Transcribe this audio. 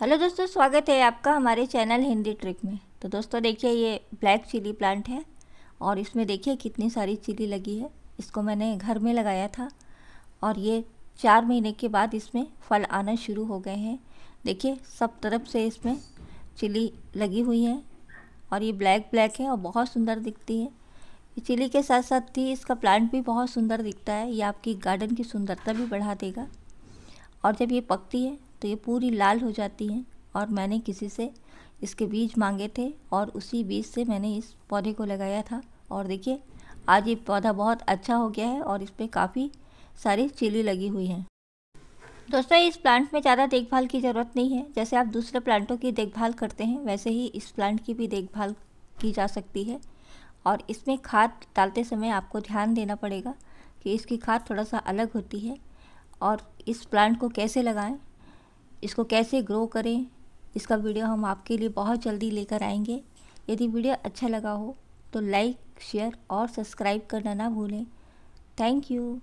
hello दोस्तों स्वागत है आपका हमारे चैनल हिंदी ट्रिक में तो दोस्तों देखिए ये ब्लैक चिली प्लांट है और इसमें देखिए कितनी सारी चिली लगी है इसको मैंने घर में लगाया था और ये चार महीने के बाद इसमें फल आना शुरू हो गए हैं देखिए सब तरफ से इसमें चिली लगी हुई है और ये ब्लैक ब्लैक है और बहुत सुंदर दिखती है ये चिली के साथ साथ ही इसका प्लांट भी बहुत सुंदर दिखता है ये आपकी गार्डन की सुंदरता भी बढ़ा देगा और जब ये पकती है तो ये पूरी लाल हो जाती हैं और मैंने किसी से इसके बीज मांगे थे और उसी बीज से मैंने इस पौधे को लगाया था और देखिए आज ये पौधा बहुत अच्छा हो गया है और इस पर काफ़ी सारी चिली लगी हुई हैं दोस्तों इस प्लांट में ज़्यादा देखभाल की ज़रूरत नहीं है जैसे आप दूसरे प्लांटों की देखभाल करते हैं वैसे ही इस प्लांट की भी देखभाल की जा सकती है और इसमें खाद डालते समय आपको ध्यान देना पड़ेगा कि इसकी खाद थोड़ा सा अलग होती है और इस प्लांट को कैसे लगाएं इसको कैसे ग्रो करें इसका वीडियो हम आपके लिए बहुत जल्दी लेकर आएंगे यदि वीडियो अच्छा लगा हो तो लाइक शेयर और सब्सक्राइब करना ना भूलें थैंक यू